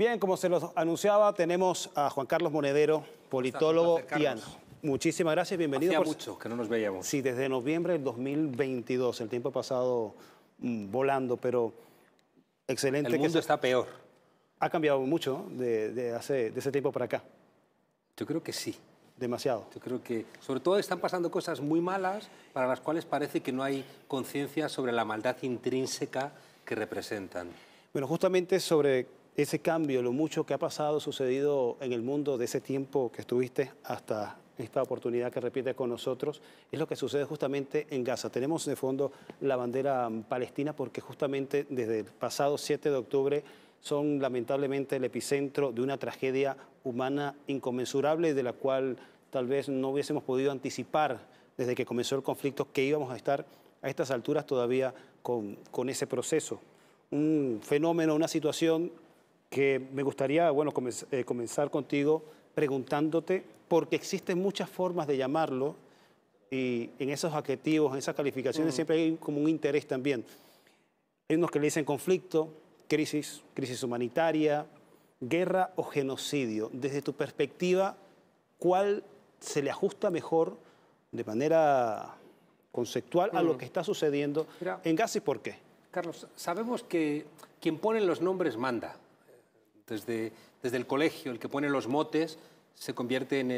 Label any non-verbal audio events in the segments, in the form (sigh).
Bien, como se los anunciaba, tenemos a Juan Carlos Monedero, politólogo Muchísimas gracias, bienvenido. Hacía por... mucho que no nos veíamos. Sí, desde noviembre del 2022, el tiempo ha pasado mm, volando, pero excelente. El mundo está peor. Ha cambiado mucho de, hace, de ese tiempo para acá. Yo creo que sí demasiado. Yo creo que, sobre todo, están pasando cosas muy malas para las cuales parece que no hay conciencia sobre la maldad intrínseca que representan. Bueno, justamente sobre ese cambio, lo mucho que ha pasado, sucedido en el mundo de ese tiempo que estuviste hasta esta oportunidad que repite con nosotros, es lo que sucede justamente en Gaza. Tenemos de fondo la bandera palestina porque justamente desde el pasado 7 de octubre son lamentablemente el epicentro de una tragedia humana inconmensurable de la cual tal vez no hubiésemos podido anticipar desde que comenzó el conflicto que íbamos a estar a estas alturas todavía con, con ese proceso. Un fenómeno, una situación que me gustaría bueno, eh, comenzar contigo preguntándote, porque existen muchas formas de llamarlo y en esos adjetivos, en esas calificaciones, mm. siempre hay como un interés también. Hay unos que le dicen conflicto, crisis, crisis humanitaria, guerra o genocidio. Desde tu perspectiva, ¿cuál se le ajusta mejor de manera conceptual a lo mm. que está sucediendo en Gaza y por qué? Carlos, sabemos que quien pone los nombres manda. Desde, el colegio, el que pone los motes se convierte en,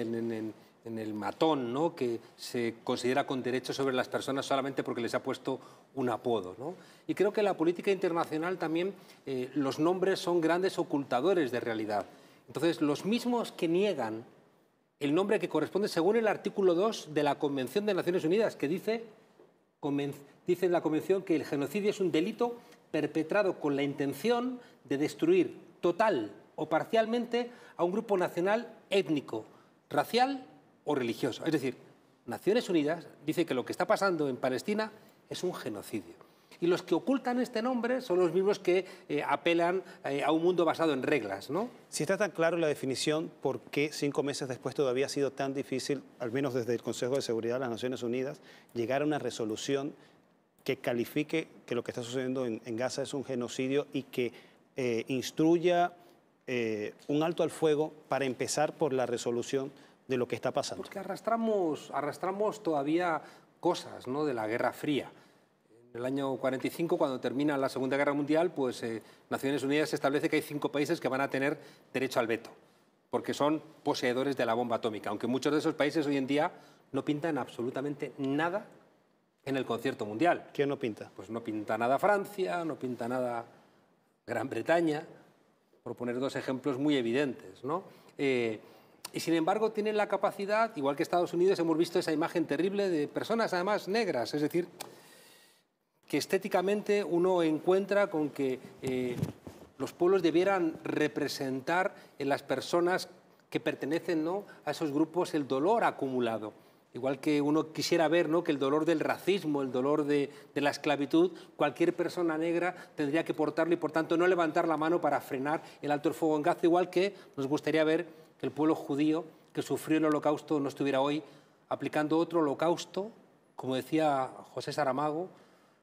el matón, ¿no? que se considera con derecho sobre las personas solamente porque les ha puesto un apodo. ¿no? Y creo que en la política internacional también eh, los nombres son grandes ocultadores de realidad. Entonces, los mismos que niegan el nombre que corresponde según el artículo 2 de la Convención de Naciones Unidas, que dice, dice en la Convención que el genocidio es un delito perpetrado con la intención de destruir total o parcialmente a un grupo nacional étnico, racial o religioso. Es decir, Naciones Unidas dice que lo que está pasando en Palestina es un genocidio. Y los que ocultan este nombre son los mismos que eh, apelan eh, a un mundo basado en reglas, ¿no? Si está tan claro la definición, ¿por qué cinco meses después todavía ha sido tan difícil, al menos desde el Consejo de Seguridad de las Naciones Unidas, llegar a una resolución que califique que lo que está sucediendo en Gaza es un genocidio y que eh, instruya eh, un alto al fuego para empezar por la resolución de lo que está pasando. Porque arrastramos, arrastramos todavía cosas ¿no? de la Guerra Fría. En el año 45, cuando termina la Segunda Guerra Mundial, pues eh, Naciones Unidas establece que hay cinco países que van a tener derecho al veto, porque son poseedores de la bomba atómica, aunque muchos de esos países hoy en día no pintan absolutamente nada en el concierto mundial. ¿Quién no pinta? Pues no pinta nada Francia, no pinta nada Gran Bretaña, por poner dos ejemplos muy evidentes. ¿no? Eh, y sin embargo tienen la capacidad, igual que Estados Unidos, hemos visto esa imagen terrible de personas además negras, es decir, que estéticamente uno encuentra con que eh, los pueblos debieran representar en las personas que pertenecen a esos grupos el dolor acumulado. Igual que uno quisiera ver ¿no? que el dolor del racismo, el dolor de, la esclavitud, cualquier persona negra tendría que portarlo y por tanto no levantar la mano para frenar el alto el fuego en Gaza, igual que nos gustaría ver que el pueblo judío que sufrió el holocausto no estuviera hoy aplicando otro holocausto, como decía José Saramago,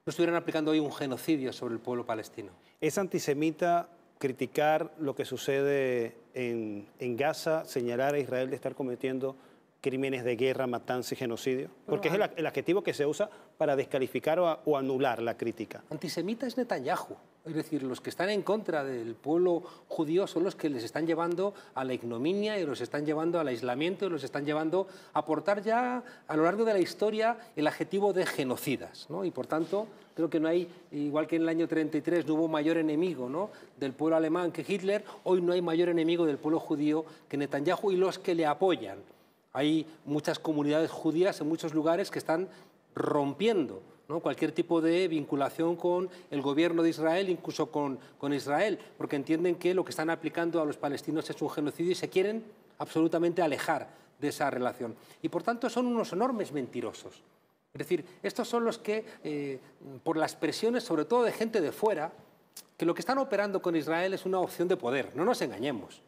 no estuvieran aplicando hoy un genocidio sobre el pueblo palestino. ¿Es antisemita criticar lo que sucede en Gaza, señalar a Israel de estar cometiendo crímenes de guerra, matanza y genocidio? Porque es el, adjetivo que se usa para descalificar o, anular la crítica. Antisemita es Netanyahu. Es decir, los que están en contra del pueblo judío son los que les están llevando a la ignominia y los están llevando al aislamiento y los están llevando a portar ya a lo largo de la historia el adjetivo de genocidas. ¿no? Y por tanto, creo que no hay, igual que en el año 33 no hubo mayor enemigo del pueblo alemán que Hitler, hoy no hay mayor enemigo del pueblo judío que Netanyahu y los que le apoyan. Hay muchas comunidades judías en muchos lugares que están rompiendo cualquier tipo de vinculación con el gobierno de Israel, incluso con, Israel, porque entienden que lo que están aplicando a los palestinos es un genocidio y se quieren absolutamente alejar de esa relación. Y por tanto son unos enormes mentirosos. Es decir, estos son los que, eh, por las presiones, sobre todo de gente de fuera, que lo que están operando con Israel es una opción de poder, no nos engañemos.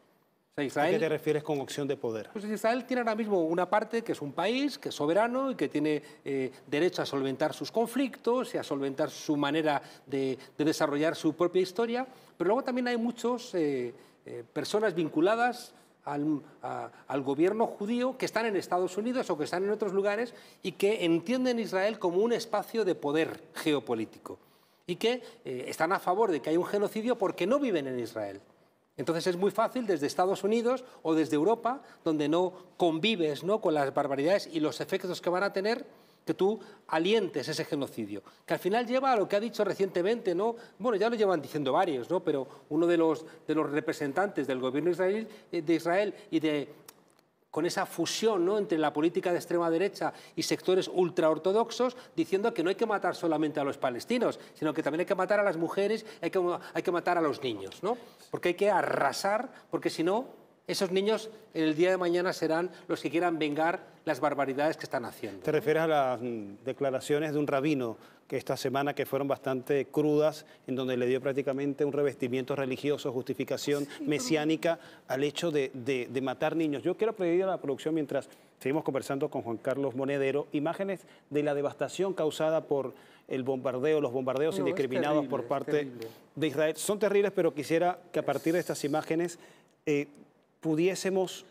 ¿A qué te refieres con opción de poder? Pues Israel tiene ahora mismo una parte que es un país, que es soberano y que tiene eh, derecho a solventar sus conflictos y a solventar su manera de, desarrollar su propia historia, pero luego también hay muchas eh, eh, personas vinculadas al, gobierno judío que están en Estados Unidos o que están en otros lugares y que entienden Israel como un espacio de poder geopolítico y que están a favor de que haya un genocidio porque no viven en Israel. Entonces es muy fácil desde Estados Unidos o desde Europa, donde no convives ¿no? con las barbaridades y los efectos que van a tener, que tú alientes ese genocidio, que al final lleva a lo que ha dicho recientemente, ¿no? Bueno, ya lo llevan diciendo varios, ¿no? Pero uno de los, de los representantes del gobierno de Israel eh, y de con esa fusión entre la política de extrema derecha y sectores ultraortodoxos, diciendo que no hay que matar solamente a los palestinos, sino que también hay que matar a las mujeres, hay que, hay que matar a los niños, ¿no? porque hay que arrasar, porque si no, esos niños el día de mañana serán los que quieran vengar las barbaridades que están haciendo. Te refieres a las declaraciones de un rabino que esta semana que fueron bastante crudas, en donde le dio prácticamente un revestimiento religioso, justificación mesiánica al hecho de, matar niños. Yo quiero pedir a la producción, mientras seguimos conversando con Juan Carlos Monedero, imágenes de la devastación causada por el bombardeo, los bombardeos indiscriminados por parte de Israel. Son terribles, pero quisiera que a partir de estas imágenes... Eh, pudiésemos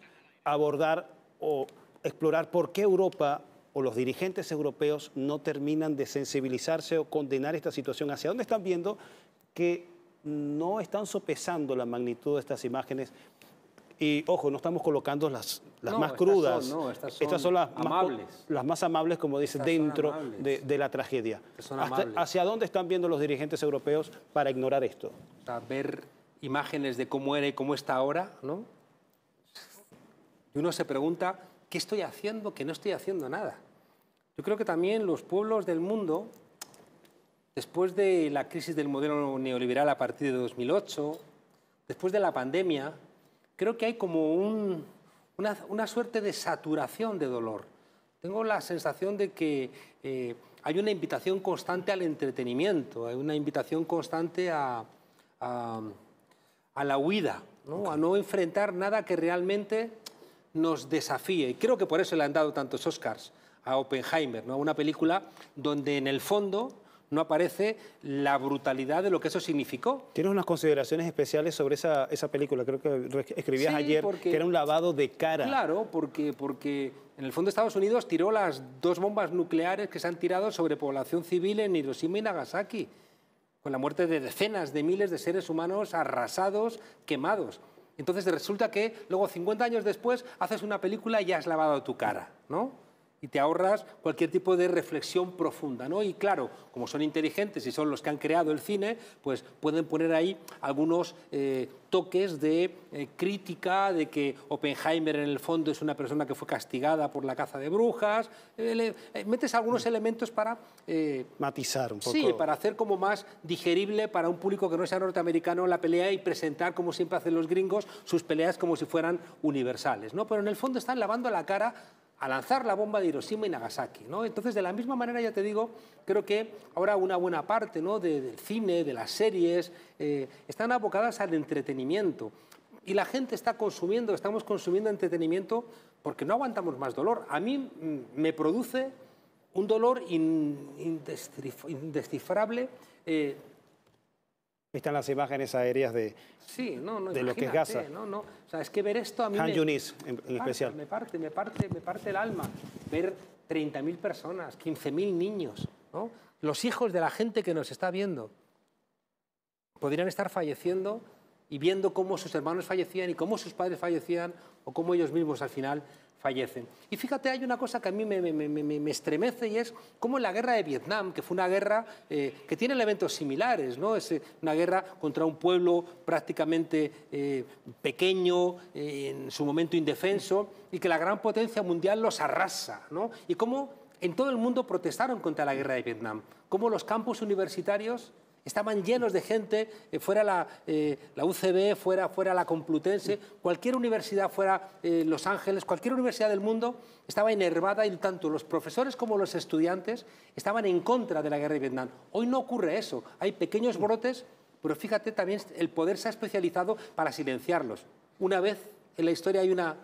abordar o explorar por qué Europa o los dirigentes europeos no terminan de sensibilizarse o condenar esta situación. ¿Hacia dónde están viendo que no están sopesando la magnitud de estas imágenes? Y ojo, no estamos colocando las, las más crudas. estas, son las, amables. Más, las más amables, como dice, dentro de, la tragedia. ¿Hacia dónde están viendo los dirigentes europeos para ignorar esto? ver imágenes de cómo era y cómo está ahora, ¿no? Y uno se pregunta, ¿qué estoy haciendo que no estoy haciendo nada? Yo creo que también los pueblos del mundo, después de la crisis del modelo neoliberal a partir de 2008, después de la pandemia, creo que hay como una, suerte de saturación de dolor. Tengo la sensación de que eh, hay una invitación constante al entretenimiento, hay una invitación constante a, la huida, a no enfrentar nada que realmente nos desafíe. Y creo que por eso le han dado tantos Oscars a Oppenheimer, ¿no? una película donde en el fondo no aparece la brutalidad de lo que eso significó. Tienes unas consideraciones especiales sobre esa, película, creo que escribías ayer, que era un lavado de cara. Claro, porque, porque en el fondo Estados Unidos tiró las dos bombas nucleares que se han tirado sobre población civil en Hiroshima y Nagasaki, con la muerte de decenas de miles de seres humanos arrasados, quemados. Entonces resulta que luego 50 años después haces una película y ya has lavado tu cara, ¿no? y te ahorras cualquier tipo de reflexión profunda, ¿no? Y claro, como son inteligentes y son los que han creado el cine, pues pueden poner ahí algunos eh, toques de eh, crítica de que Oppenheimer en el fondo es una persona que fue castigada por la caza de brujas. Eh, metes algunos elementos para... Matizar un poco. Sí, para hacer como más digerible para un público que no sea norteamericano la pelea y presentar, como siempre hacen los gringos, sus peleas como si fueran universales, ¿no? Pero en el fondo están lavando la cara a lanzar la bomba de Hiroshima y Nagasaki. ¿no? Entonces, de la misma manera, ya te digo, creo que ahora una buena parte del cine, de las series, eh, están abocadas al entretenimiento. Y la gente está consumiendo, estamos consumiendo entretenimiento porque no aguantamos más dolor. A mí mm, me produce un dolor indescifrable eh, están las imágenes aéreas de, lo que es Gaza. No, no. es que ver esto a mí... Han me, Yunis, en, especial. Me parte, me parte, me parte el alma ver 30.000 personas, 15.000 niños, los hijos de la gente que nos está viendo. Podrían estar falleciendo y viendo cómo sus hermanos fallecían y cómo sus padres fallecían o cómo ellos mismos al final fallecen. Y fíjate, hay una cosa que a mí me, estremece y es cómo la guerra de Vietnam, que fue una guerra eh, que tiene elementos similares, ¿no? es eh, una guerra contra un pueblo prácticamente eh, pequeño, en su momento indefenso, y que la gran potencia mundial los arrasa. ¿no? Y cómo en todo el mundo protestaron contra la guerra de Vietnam, cómo los campus universitarios Estaban llenos de gente, eh, fuera la, eh, UCB, fuera, fuera la Complutense, cualquier universidad fuera eh, Los Ángeles, cualquier universidad del mundo estaba enervada y tanto los profesores como los estudiantes estaban en contra de la guerra de Vietnam. Hoy no ocurre eso, hay pequeños brotes, pero fíjate también el poder se ha especializado para silenciarlos. Una vez en la historia hay una,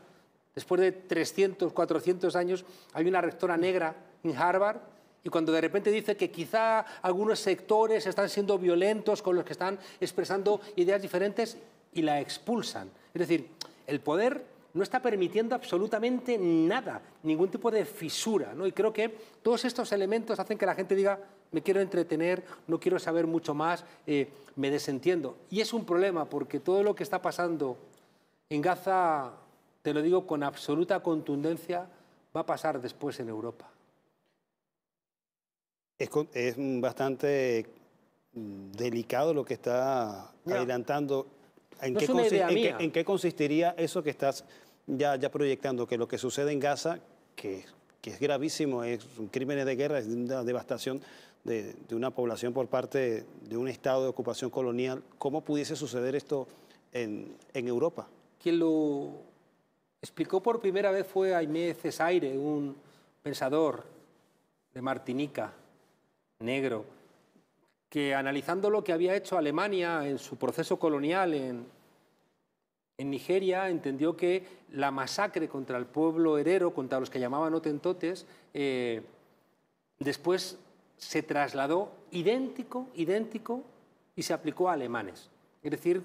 después de 300, 400 años, hay una rectora negra en Harvard y cuando de repente dice que quizá algunos sectores están siendo violentos con los que están expresando ideas diferentes y la expulsan. Es decir, el poder no está permitiendo absolutamente nada, ningún tipo de fisura. ¿no? Y creo que todos estos elementos hacen que la gente diga, me quiero entretener, no quiero saber mucho más, eh, me desentiendo. Y es un problema porque todo lo que está pasando en Gaza, te lo digo con absoluta contundencia, va a pasar después en Europa es, bastante mm, delicado lo que está adelantando. ¿En, qué consistiría eso que estás ya, ya proyectando? Que lo que sucede en Gaza, que, es gravísimo, es un crimen de guerra, es una devastación de, una población por parte de un Estado de ocupación colonial. ¿Cómo pudiese suceder esto en, en Europa? Quien lo explicó por primera vez fue Aimé Cesaire, un pensador de Martinica, negro, que analizando lo que había hecho Alemania en su proceso colonial en, Nigeria, entendió que la masacre contra el pueblo herero, contra los que llamaban otentotes, eh, después se trasladó idéntico, idéntico, y se aplicó a alemanes. Es decir,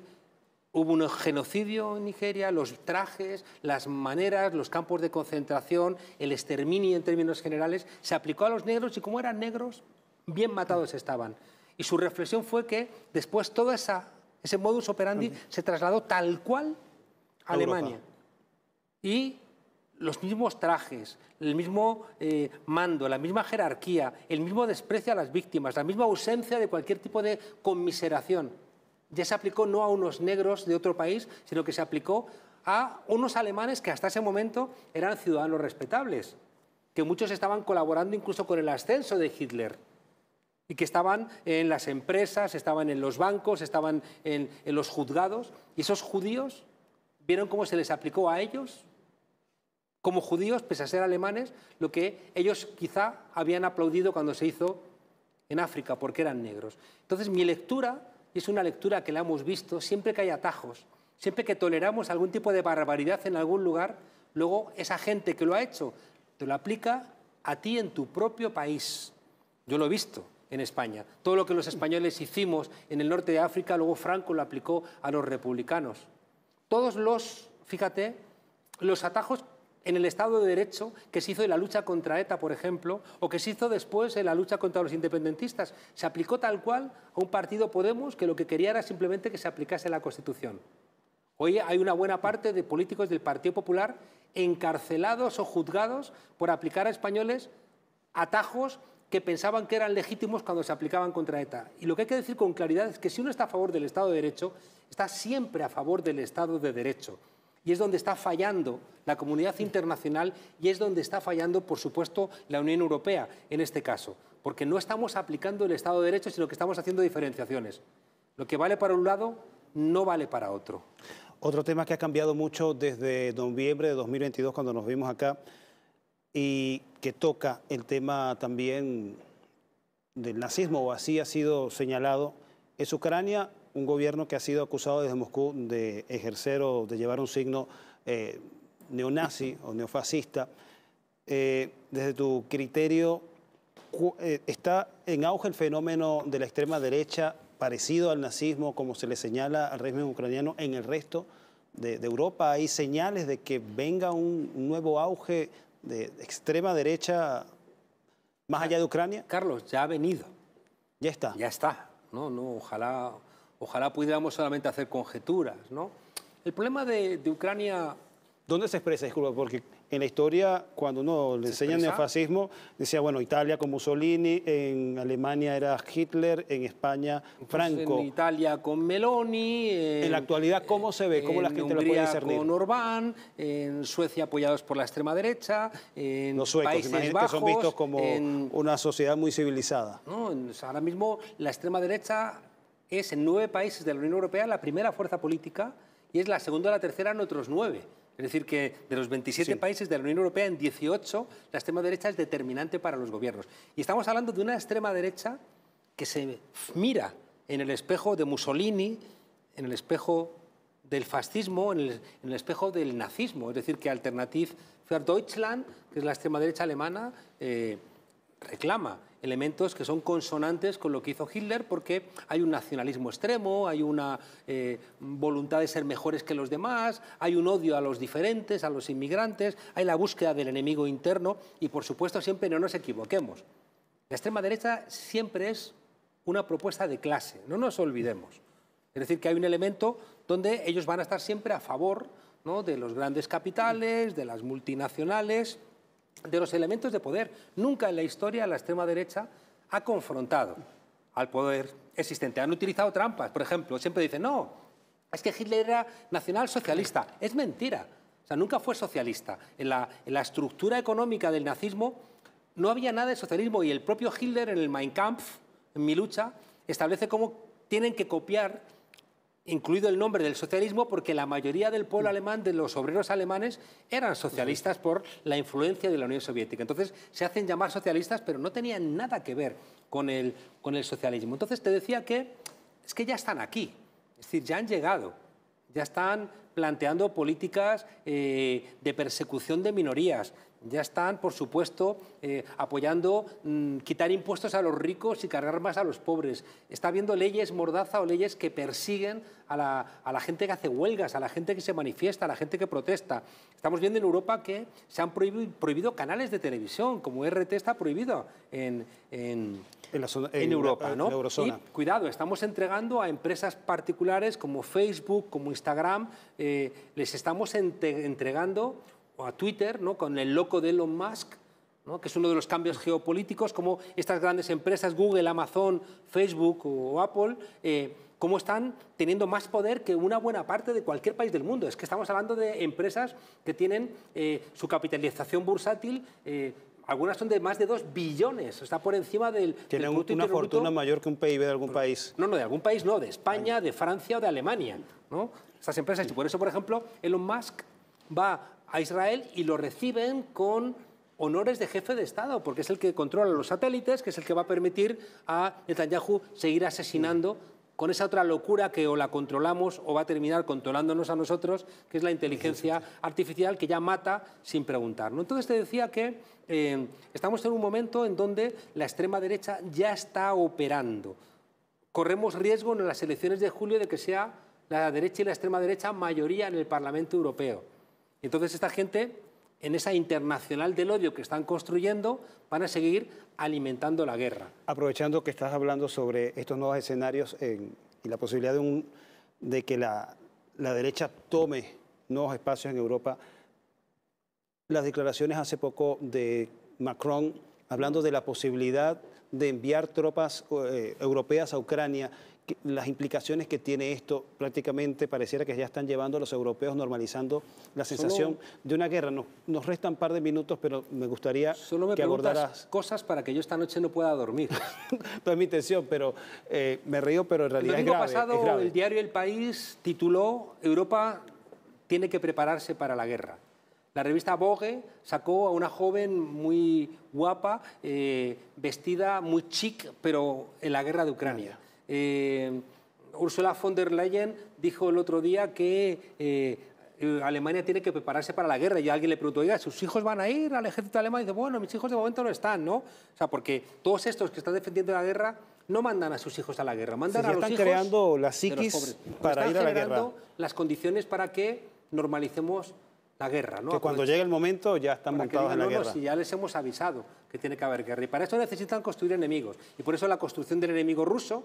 hubo un genocidio en Nigeria, los trajes, las maneras, los campos de concentración, el exterminio en términos generales, se aplicó a los negros y como eran negros, bien matados estaban. Y su reflexión fue que después todo ese modus operandi se trasladó tal cual a Alemania. Y los mismos trajes, el mismo eh, mando, la misma jerarquía, el mismo desprecio a las víctimas, la misma ausencia de cualquier tipo de conmiseración. Ya se aplicó no a unos negros de otro país, sino que se aplicó a unos alemanes que hasta ese momento eran ciudadanos respetables, que muchos estaban colaborando incluso con el ascenso de Hitler y que estaban en las empresas, estaban en los bancos, estaban en, los juzgados. Y esos judíos vieron cómo se les aplicó a ellos, como judíos, pese a ser alemanes, lo que ellos quizá habían aplaudido cuando se hizo en África, porque eran negros. Entonces mi lectura, y es una lectura que la hemos visto, siempre que hay atajos, siempre que toleramos algún tipo de barbaridad en algún lugar, luego esa gente que lo ha hecho te lo aplica a ti en tu propio país. Yo lo he visto en España. Todo lo que los españoles hicimos en el norte de África, luego Franco lo aplicó a los republicanos. Todos los, fíjate, los atajos en el Estado de Derecho que se hizo en la lucha contra ETA, por ejemplo, o que se hizo después en la lucha contra los independentistas. Se aplicó tal cual a un partido Podemos que lo que quería era simplemente que se aplicase la Constitución. Hoy hay una buena parte de políticos del Partido Popular encarcelados o juzgados por aplicar a españoles atajos que pensaban que eran legítimos cuando se aplicaban contra ETA. Y lo que hay que decir con claridad es que si uno está a favor del Estado de Derecho, está siempre a favor del Estado de Derecho. Y es donde está fallando la comunidad internacional y es donde está fallando, por supuesto, la Unión Europea en este caso. Porque no estamos aplicando el Estado de Derecho, sino que estamos haciendo diferenciaciones. Lo que vale para un lado no vale para otro. Otro tema que ha cambiado mucho desde noviembre de 2022, cuando nos vimos acá, y que toca el tema también del nazismo, o así ha sido señalado. Es Ucrania un gobierno que ha sido acusado desde Moscú de ejercer o de llevar un signo eh, neonazi o neofascista. Eh, desde tu criterio, eh, ¿está en auge el fenómeno de la extrema derecha parecido al nazismo, como se le señala al régimen ucraniano en el resto de, Europa? ¿Hay señales de que venga un nuevo auge de extrema derecha más ah, allá de Ucrania? Carlos, ya ha venido. Ya está. Ya está. No, no, ojalá, ojalá pudiéramos solamente hacer conjeturas. ¿no? El problema de, de Ucrania... ¿Dónde se expresa? Disculpa, porque en la historia, cuando uno le enseñan el fascismo, decía, bueno, Italia con Mussolini, en Alemania era Hitler, en España Franco. en Italia con Meloni. En, la actualidad, ¿cómo se ve? ¿Cómo la gente lo puede discernir? con Orbán, en Suecia apoyados por la extrema derecha, en Los suecos, Países son vistos como una sociedad muy civilizada. ahora mismo la extrema derecha es en nueve países de la Unión Europea la primera fuerza política y es la segunda o la tercera en otros nueve. Es decir, que de los 27 países de la Unión Europea, en 18 la extrema derecha es determinante para los gobiernos. Y estamos hablando de una extrema derecha que se mira en el espejo de Mussolini, en el espejo del fascismo, en el, espejo del nazismo. Es decir, que Alternativ für Deutschland, que es la extrema derecha alemana, eh, reclama elementos que son consonantes con lo que hizo Hitler porque hay un nacionalismo extremo, hay una eh, voluntad de ser mejores que los demás, hay un odio a los diferentes, a los inmigrantes, hay la búsqueda del enemigo interno y por supuesto siempre no nos equivoquemos. La extrema derecha siempre es una propuesta de clase, no nos olvidemos. Es decir, que hay un elemento donde ellos van a estar siempre a favor de los grandes capitales, de las multinacionales, de los elementos de poder. Nunca en la historia la extrema derecha ha confrontado al poder existente. Han utilizado trampas, por ejemplo. Siempre dicen, no, es que Hitler era nacionalsocialista. Es mentira. O sea, nunca fue socialista. En la, en la estructura económica del nazismo no había nada de socialismo y el propio Hitler en el Mein Kampf, en Mi lucha, establece cómo tienen que copiar incluido el nombre del socialismo, porque la mayoría del pueblo mm. alemán, de los obreros alemanes, eran socialistas por la influencia de la Unión Soviética. Entonces se hacen llamar socialistas, pero no tenían nada que ver con el, con el socialismo. Entonces te decía que es que ya están aquí, es decir, ya han llegado ya están planteando políticas eh, de persecución de minorías, ya están, por supuesto, eh, apoyando mm, quitar impuestos a los ricos y cargar más a los pobres. Está habiendo leyes mordaza o leyes que persiguen a la, gente que hace huelgas, a la gente que se manifiesta, a la gente que protesta. Estamos viendo en Europa que se han prohibido, canales de televisión, como RT está prohibido en, en, Europa. ¿no? cuidado, estamos entregando a empresas particulares como Facebook, como Instagram, eh, les estamos entregando a Twitter, ¿no? con el loco de Elon Musk, ¿no? que es uno de los cambios geopolíticos, como estas grandes empresas, Google, Amazon, Facebook o Apple, eh, cómo están teniendo más poder que una buena parte de cualquier país del mundo. Es que estamos hablando de empresas que tienen eh, su capitalización bursátil. Eh, algunas son de más de 2 billones, está por encima del. Tiene una fortuna mayor que un PIB de algún país. No, no, de algún país no, de España, de Francia o de Alemania. ¿no? Estas empresas, y por eso, por ejemplo, Elon Musk va a Israel y lo reciben con honores de jefe de Estado, porque es el que controla los satélites, que es el que va a permitir a Netanyahu seguir asesinando con esa otra locura que o la controlamos o va a terminar controlándonos a nosotros, que es la inteligencia artificial que ya mata sin preguntarnos. Entonces te decía que eh, estamos en un momento en donde la extrema derecha ya está operando. Corremos riesgo en las elecciones de julio de que sea la derecha y la extrema derecha mayoría en el Parlamento Europeo. Entonces esta gente en esa internacional del odio que están construyendo, van a seguir alimentando la guerra. Aprovechando que estás hablando sobre estos nuevos escenarios eh, y la posibilidad de, un, de que la, derecha tome nuevos espacios en Europa, las declaraciones hace poco de Macron hablando de la posibilidad de enviar tropas eh, europeas a Ucrania las implicaciones que tiene esto. Prácticamente pareciera que ya están llevando a los europeos normalizando la sensación de una guerra. Nos, restan un par de minutos, pero me gustaría solo me que abordaras cosas para que yo esta noche no pueda dormir. (laughs) no es mi intención, pero eh, me río, pero en realidad el es grave, pasado el diario El País tituló Europa tiene que prepararse para la guerra. La revista Vogue sacó a una joven muy guapa, eh, vestida muy chic, pero en la guerra de Ucrania. Eh, Ursula von der Leyen dijo el otro día que eh, eh, Alemania tiene que prepararse para la guerra. Y alguien le preguntó, oiga, ¿sus hijos van a ir al ejército alemán? Y dice, bueno, mis hijos de momento no están, ¿no? O sea, porque todos estos que están defendiendo la guerra no mandan a sus hijos a la guerra, mandan a los están creando la psiquis para ir a la guerra. están las condiciones para que normalicemos la guerra, ¿no? Que cuando llegue el momento ya están montados en la guerra. ya les hemos avisado que tiene que haber guerra. Y para eso necesitan construir enemigos. Y por eso la construcción del enemigo ruso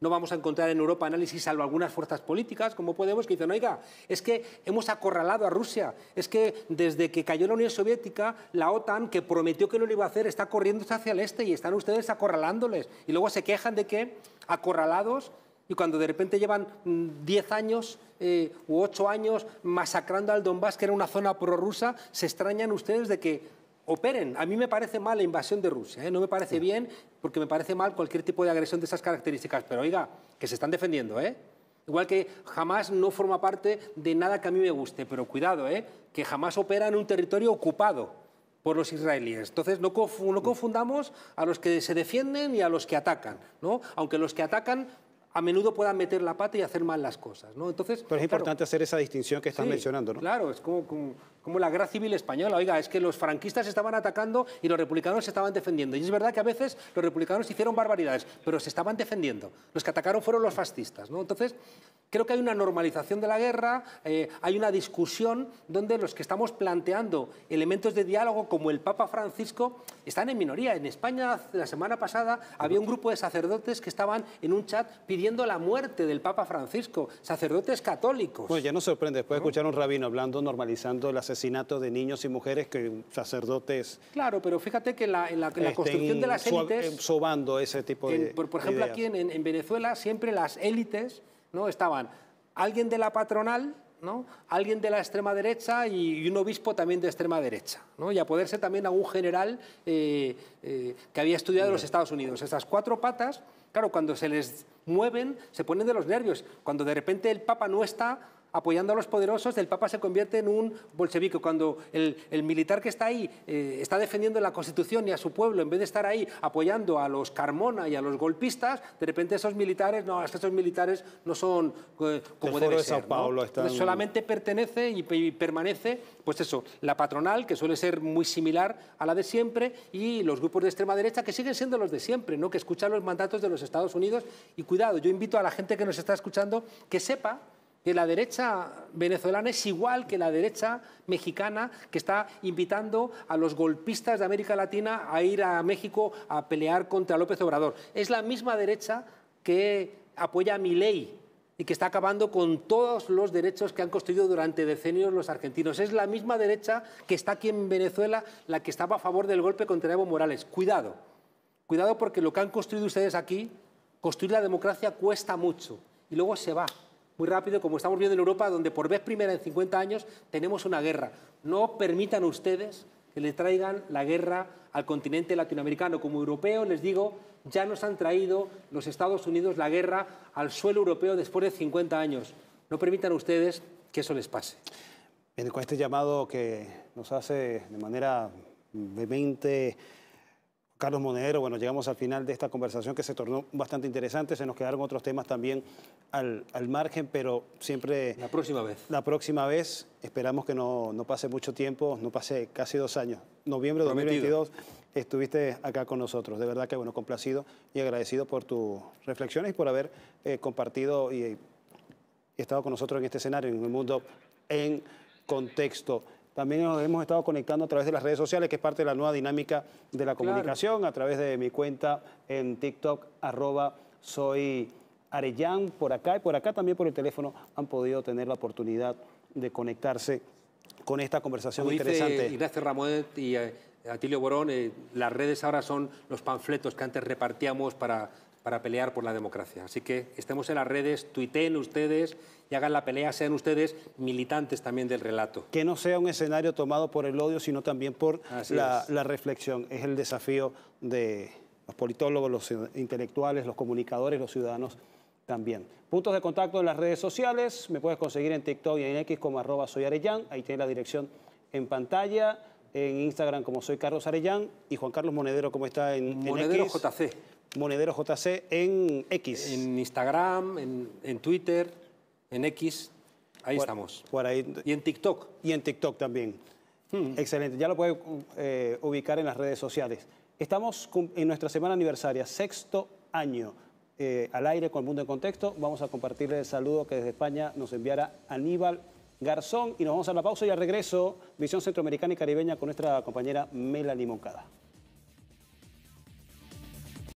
no vamos a encontrar en Europa análisis, salvo algunas fuerzas políticas como Podemos, que dicen, oiga, es que hemos acorralado a Rusia, es que desde que cayó la Unión Soviética, la OTAN, que prometió que no lo iba a hacer, está corriendo hacia el este y están ustedes acorralándoles. Y luego se quejan de que acorralados y cuando de repente llevan 10 mm, años eh, u 8 años masacrando al Donbass, que era una zona prorrusa, se extrañan ustedes de que operen. A mí me parece mal la invasión de Rusia, ¿eh? no me parece bien porque me parece mal cualquier tipo de agresión de esas características, pero oiga, que se están defendiendo, ¿eh? Igual que jamás no forma parte de nada que a mí me guste, pero cuidado, ¿eh? que jamás opera en un territorio ocupado por los israelíes. Entonces, no, confundamos a los que se defienden y a los que atacan, ¿no? aunque los que atacan a menudo puedan meter la pata y hacer mal las cosas. ¿no? Entonces, Pero es importante hacer esa distinción que estás mencionando. Claro, es como como la guerra civil española. Oiga, es que los franquistas estaban atacando y los republicanos se estaban defendiendo. Y es verdad que a veces los republicanos hicieron barbaridades, pero se estaban defendiendo. Los que atacaron fueron los fascistas. ¿no? Entonces, creo que hay una normalización de la guerra, eh, hay una discusión donde los que estamos planteando elementos de diálogo, como el Papa Francisco, están en minoría. En España, la semana pasada, había un grupo de sacerdotes que estaban en un chat pidiendo la muerte del Papa Francisco, sacerdotes católicos. Pues ya no sorprende, después escuchar a un rabino hablando, normalizando las asesinato de niños y mujeres que sacerdotes. Claro, pero fíjate que la, en la, este, construcción de las élites. Eh, sobando ese tipo de. por, ejemplo, aquí en, Venezuela siempre las élites ¿no? estaban alguien de la patronal. ¿no? alguien de la extrema derecha y, un obispo también de extrema derecha, ¿no? y a poderse ser también algún general eh, eh, que había estudiado en los Estados Unidos. Esas cuatro patas, claro, cuando se les mueven, se ponen de los nervios. Cuando de repente el Papa no está, apoyando a los poderosos, el Papa se convierte en un bolchevique. Cuando el, militar que está ahí eh, está defendiendo la Constitución y a su pueblo, en vez de estar ahí apoyando a los Carmona y a los golpistas, de repente esos militares, no, esos militares no son eh, como debe ser. Solamente pertenece y, permanece, pues eso, la patronal, que suele ser muy similar a la de siempre, y los grupos de extrema derecha, que siguen siendo los de siempre, ¿no? que escuchan los mandatos de los Estados Unidos. Y cuidado, yo invito a la gente que nos está escuchando que sepa que la derecha venezolana es igual que la derecha mexicana que está invitando a los golpistas de América Latina a ir a México a pelear contra López Obrador. Es la misma derecha que apoya mi ley y que está acabando con todos los derechos que han construido durante decenios los argentinos. Es la misma derecha que está aquí en Venezuela la que estaba a favor del golpe contra Evo Morales. Cuidado, cuidado porque lo que han construido ustedes aquí, construir la democracia cuesta mucho y luego se va muy rápido, como estamos viendo en Europa, donde por vez primera en 50 años tenemos una guerra. No permitan ustedes que le traigan la guerra al continente latinoamericano. Como europeo, les digo, ya nos han traído los Estados Unidos la guerra al suelo europeo después de 50 años. No permitan ustedes que eso les pase. con este llamado que nos hace de manera vehemente Carlos Monedero, bueno, llegamos al final de esta conversación que se tornó bastante interesante. Se nos quedaron otros temas también al, margen, pero siempre... La próxima vez. La próxima vez. Esperamos que no, pase mucho tiempo, no pase casi dos años. Noviembre de 2022 estuviste acá con nosotros. De verdad que, bueno, complacido y agradecido por tus reflexiones y por haber eh, compartido y, y estado con nosotros en este escenario, en el mundo, en contexto. También nos hemos estado conectando a través de las redes sociales, que es parte de la nueva dinámica de la comunicación, a través de mi cuenta en TikTok, arroba soy por acá y por acá también por el teléfono han podido tener la oportunidad de conectarse con esta conversación interesante. Dice Ignacio Ramón y eh, Atilio Borón, eh, las redes ahora son los panfletos que antes repartíamos para para pelear por la democracia. Así que estemos en las redes, tuiteen ustedes y hagan la pelea, sean ustedes militantes también del relato. Que no sea un escenario tomado por el odio, sino también por la, reflexión. Es el desafío de los politólogos, los intelectuales, los comunicadores, los ciudadanos también. Puntos de contacto en las redes sociales, me puedes conseguir en TikTok y en X como arroba soy Arellán, ahí tiene la dirección en pantalla, en Instagram como soy Carlos Arellán y Juan Carlos Monedero como está en Monedero JC. Monedero JC en X. En Instagram, en, Twitter, en X. Ahí estamos. Por Y en TikTok. Y en TikTok también. Hmm. Excelente. Ya lo puede eh, ubicar en las redes sociales. Estamos en nuestra semana aniversaria, sexto año. Eh, al aire con el mundo en contexto, vamos a compartirle el saludo que desde España nos enviara Aníbal Garzón y nos vamos a la pausa y al regreso, Visión Centroamericana y Caribeña con nuestra compañera Melanie Moncada.